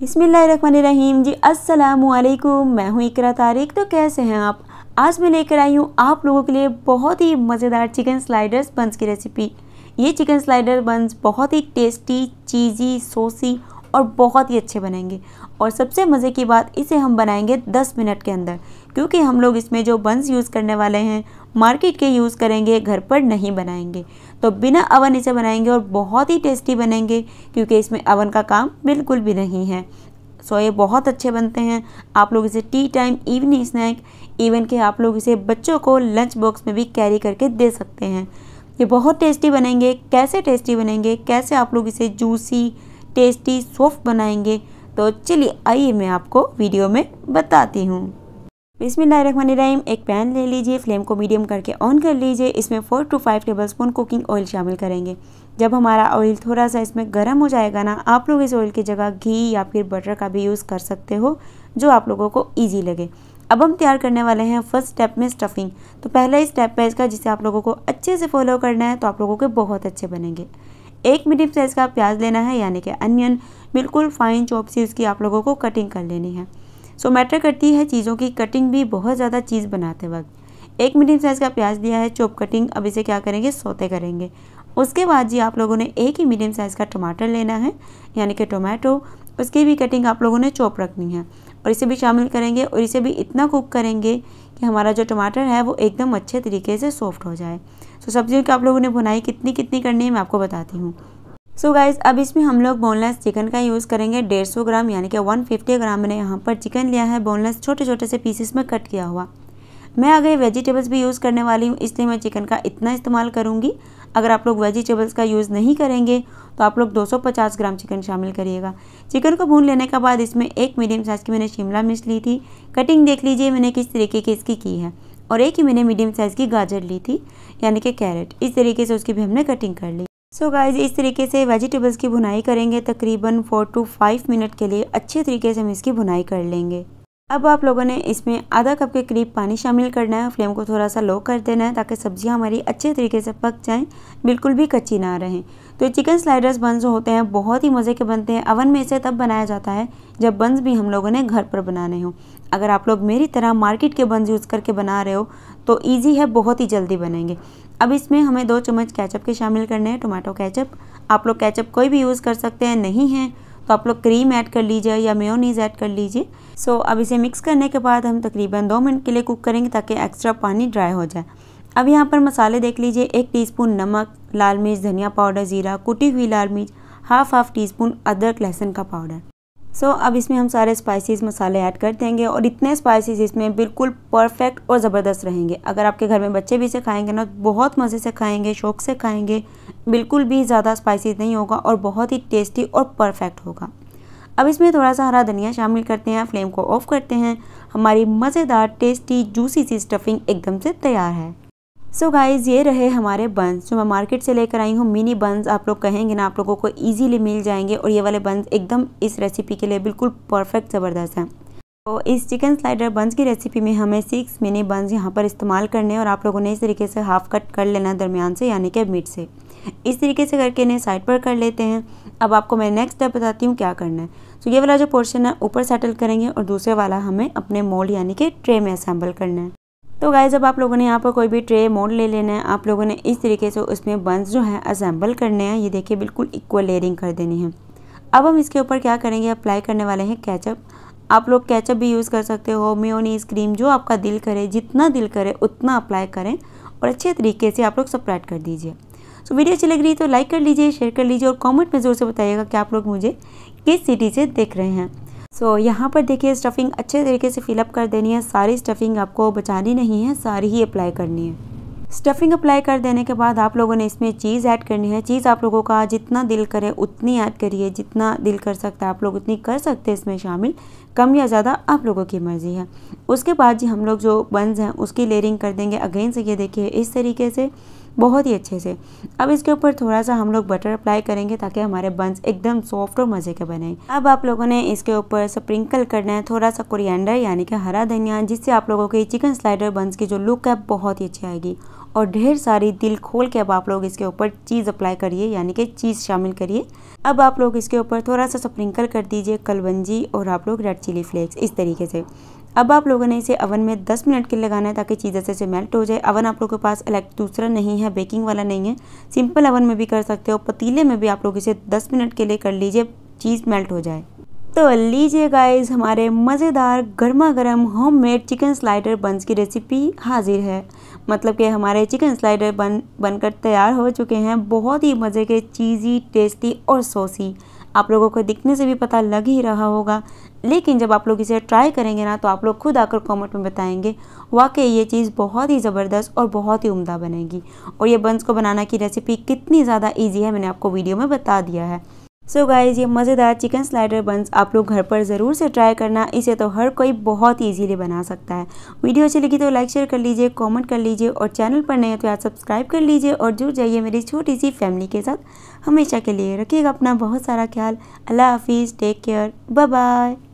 बिस्मिल्लाहिर्रहमानिर्रहीम जी असलकुम मैं हूँ इकरा तारिक तो कैसे हैं आप आज मैं लेकर आई हूँ आप लोगों के लिए बहुत ही मज़ेदार चिकन स्लाइडर्स बंस की रेसिपी ये चिकन स्लाइडर बंस बहुत ही टेस्टी चीज़ी सोसी और बहुत ही अच्छे बनेंगे और सबसे मज़े की बात इसे हम बनाएंगे 10 मिनट के अंदर क्योंकि हम लोग इसमें जो बंस यूज़ करने वाले हैं मार्केट के यूज़ करेंगे घर पर नहीं बनाएंगे तो बिना अवन इसे बनाएंगे और बहुत ही टेस्टी बनेंगे क्योंकि इसमें अवन का काम बिल्कुल भी नहीं है सो ये बहुत अच्छे बनते हैं आप लोग इसे tea time evening snack even के आप लोग इसे बच्चों को लंच बॉक्स में भी कैरी करके दे सकते हैं ये बहुत टेस्टी बनेंगे कैसे टेस्टी बनेंगे कैसे आप लोग इसे जूसी टेस्टी सॉफ्ट बनाएंगे तो चलिए आइए मैं आपको वीडियो में बताती हूँ रहीम एक पैन ले लीजिए फ्लेम को मीडियम करके ऑन कर लीजिए इसमें four two five tablespoon cooking oil शामिल करेंगे जब हमारा ऑयल थोड़ा सा इसमें गर्म हो जाएगा ना आप लोग इस ऑयल की जगह घी या फिर बटर का भी यूज़ कर सकते हो जो आप लोगों को ईजी लगे अब हम तैयार करने वाले हैं फर्स्ट स्टेप में स्टफिंग तो पहला ही स्टेप है इसका जिसे आप लोगों को अच्छे से फॉलो करना है तो आप लोगों के बहुत अच्छे बनेंगे एक मीडियम साइज़ का प्याज लेना है यानी कि अनियन बिल्कुल फाइन चॉप से उसकी आप लोगों को कटिंग कर लेनी है सो मैटर करती है चीज़ों की कटिंग भी बहुत ज़्यादा चीज़ बनाते वक्त एक मीडियम साइज़ का प्याज दिया है चॉप कटिंग अब इसे क्या करेंगे सोते करेंगे उसके बाद जी आप लोगों ने एक ही मीडियम साइज़ का टमाटर लेना है यानी कि टोमेटो उसकी भी कटिंग आप लोगों ने चॉप रखनी है और इसे भी शामिल करेंगे और इसे भी इतना कुक करेंगे कि हमारा जो टमाटर है वो एकदम अच्छे तरीके से सॉफ्ट हो जाए तो सब्जियों की आप लोगों ने बुनाई कितनी कितनी करनी है मैं आपको बताती हूँ सो so गाइज अब इसमें हम लोग बोनलेस चिकन का यूज़ करेंगे 150 ग्राम यानी कि 150 ग्राम मैंने यहाँ पर चिकन लिया है बोनलेस छोटे छोटे से पीसेस में कट किया हुआ मैं अगर वेजिटेबल्स भी यूज़ करने वाली हूँ इसलिए मैं चिकन का इतना इस्तेमाल करूँगी अगर आप लोग वेजिटेबल्स का यूज़ नहीं करेंगे तो आप लोग 250 ग्राम चिकन शामिल करिएगा चिकन को भून लेने के बाद इसमें एक मीडियम साइज़ की मैंने शिमला मिर्च ली थी कटिंग देख लीजिए मैंने किस तरीके की इसकी की है और एक ही मैंने मीडियम साइज़ की गाजर ली थी यानी कि कैरेट इस तरीके से उसकी भी हमने कटिंग कर ली सो so गाइज इस तरीके से वेजिटेबल्स की बुनाई करेंगे तकरीबन फ़ोर टू फाइव मिनट के लिए अच्छे तरीके से हम इसकी बुनाई कर लेंगे अब आप लोगों ने इसमें आधा कप के करीब पानी शामिल करना है फ्लेम को थोड़ा सा लो कर देना है ताकि सब्ज़ियाँ हमारी अच्छे तरीके से पक जाएं बिल्कुल भी कच्ची ना रहें तो चिकन स्लाइडर्स बंस होते हैं बहुत ही मज़े के बनते हैं अवन में इसे तब बनाया जाता है जब बंस भी हम लोगों ने घर पर बनाने हों अगर आप लोग मेरी तरह मार्केट के बंस यूज़ करके बना रहे हो तो ईजी है बहुत ही जल्दी बनेंगे अब इसमें हमें दो चम्मच कैचअप के शामिल करने हैं टोमेटो कैचअप आप लोग कैचअप कोई भी यूज़ कर सकते हैं नहीं है तो आप लोग क्रीम ऐड कर लीजिए या मेयोनीज ऐड कर लीजिए सो so, अब इसे मिक्स करने के बाद हम तकरीबन दो मिनट के लिए कुक करेंगे ताकि एक्स्ट्रा पानी ड्राई हो जाए अब यहाँ पर मसाले देख लीजिए एक टीस्पून नमक लाल मिर्च धनिया पाउडर ज़ीरा कुटी हुई लाल मिर्च हाफ हाफ टी स्पून अदरक लहसुन का पाउडर सो अब इसमें हम सारे स्पाइसीज़ मसाले ऐड कर देंगे और इतने स्पाइसीज़ इसमें बिल्कुल परफेक्ट और ज़बरदस्त रहेंगे अगर आपके घर में बच्चे भी इसे खाएंगे ना तो बहुत मज़े से खाएंगे शौक से खाएंगे बिल्कुल भी ज़्यादा स्पाइसीज नहीं होगा और बहुत ही टेस्टी और परफेक्ट होगा अब इसमें थोड़ा सा हरा धनिया शामिल करते हैं फ्लेम को ऑफ़ करते हैं हमारी मज़ेदार टेस्टी जूसी सी स्टफिंग एकदम से तैयार है सो so गाइज़ ये रहे हमारे बंस जो मैं मार्केट से लेकर आई हूँ मिनी बंस आप लोग कहेंगे ना आप लोगों को ईजीली मिल जाएंगे और ये वाले बंस एकदम इस रेसिपी के लिए बिल्कुल परफेक्ट ज़बरदस्त हैं तो इस चिकन स्लाइडर बंस की रेसिपी में हमें सिक्स मिनी बंस यहाँ पर इस्तेमाल करने और आप लोगों ने इस तरीके से हाफ़ कट कर लेना दरमियान से यानी कि मिट से इस तरीके से करके इन्हें साइड पर कर लेते हैं अब आपको मैं नेक्स्ट स्टेप बताती हूँ क्या करना है तो ये वाला जो पोर्शन है ऊपर सेटल करेंगे और दूसरे वाला हमें अपने मोल्ड यानी कि ट्रे में असेंबल करना है तो गाय जब आप लोगों ने यहाँ पर कोई भी ट्रे मोड ले लेना है आप लोगों ने इस तरीके से उसमें बंस जो है असेंबल करने हैं ये देखिए बिल्कुल इक्वल लेयरिंग कर देनी है अब हम इसके ऊपर क्या करेंगे अप्लाई करने वाले हैं कैचअप आप लोग कैचअप भी यूज़ कर सकते हो मेयोनीज क्रीम जो आपका दिल करे जितना दिल करे उतना अप्लाई करें और अच्छे तरीके से आप लोग सप्रेड कर दीजिए सो तो वीडियो अच्छी लग रही है तो लाइक कर लीजिए शेयर कर लीजिए और कॉमेंट में ज़ोर से बताइएगा कि आप लोग मुझे किस सिटी से देख रहे हैं सो so, यहाँ पर देखिए स्टफ़िंग अच्छे तरीके से फिलअप कर देनी है सारी स्टफ़िंग आपको बचानी नहीं है सारी ही अप्लाई करनी है स्टफिंग अप्लाई कर देने के बाद आप लोगों ने इसमें चीज़ ऐड करनी है चीज़ आप लोगों का जितना दिल करे उतनी ऐड करिए जितना दिल कर सकता है आप लोग उतनी कर सकते हैं इसमें शामिल कम या ज़्यादा आप लोगों की मर्ज़ी है उसके बाद जी हम लोग जो बंस हैं उसकी लेयरिंग कर देंगे अगेन से ये देखिए इस तरीके से बहुत ही अच्छे से अब इसके ऊपर थोड़ा सा हम लोग बटर अप्लाई करेंगे ताकि हमारे बंस एकदम सॉफ्ट और मज़े के बने अब आप लोगों ने इसके ऊपर स्प्रिंकल करना है थोड़ा सा कोरिएंडर यानी कि हरा धनिया जिससे आप लोगों की चिकन स्लाइडर बंस की जो लुक है बहुत ही अच्छी आएगी और ढेर सारी दिल खोल के अब आप लोग इसके ऊपर चीज़ अप्लाई करिए यानी कि चीज़ शामिल करिए अब आप लोग इसके ऊपर थोड़ा सा स्प्रिंकल कर दीजिए कलबंजी और आप लोग रेड चिली फ्लेक्स इस तरीके से अब आप लोगों ने इसे अवन में 10 मिनट के लिए लगाना है ताकि चीज़ अच्छे से मेल्ट हो जाए अवन आप लोगों के पास इलेक्ट दूसरा नहीं है बेकिंग वाला नहीं है सिंपल अवन में भी कर सकते हो पतीले में भी आप लोग इसे दस मिनट के लिए कर लीजिए चीज़ मेल्ट हो जाए तो लीजिए गाइज़ हमारे मज़ेदार गर्मा गर्म मेड चिकन स्लाइडर बंस की रेसिपी हाजिर है मतलब कि हमारे चिकन स्लाइडर बन बनकर तैयार हो चुके हैं बहुत ही मज़े के चीज़ी टेस्टी और सॉसी आप लोगों को दिखने से भी पता लग ही रहा होगा लेकिन जब आप लोग इसे ट्राई करेंगे ना तो आप लोग खुद आकर कमेंट में बताएंगे वाकई ये चीज़ बहुत ही ज़बरदस्त और बहुत ही उम्दा बनेगी और ये बंस को बनाना की रेसिपी कितनी ज़्यादा ईजी है मैंने आपको वीडियो में बता दिया है सो so गाइज़ ये मज़ेदार चिकन स्लाइडर बंस आप लोग घर पर ज़रूर से ट्राई करना इसे तो हर कोई बहुत इजीली ईजीली बना सकता है वीडियो अच्छी लगी तो लाइक शेयर कर लीजिए कमेंट कर लीजिए और चैनल पर नए तो आप सब्सक्राइब कर लीजिए और जुड़ जाइए मेरी छोटी सी फैमिली के साथ हमेशा के लिए रखिएगा अपना बहुत सारा ख्याल अल्लाह हाफिज़ टेक केयर बाय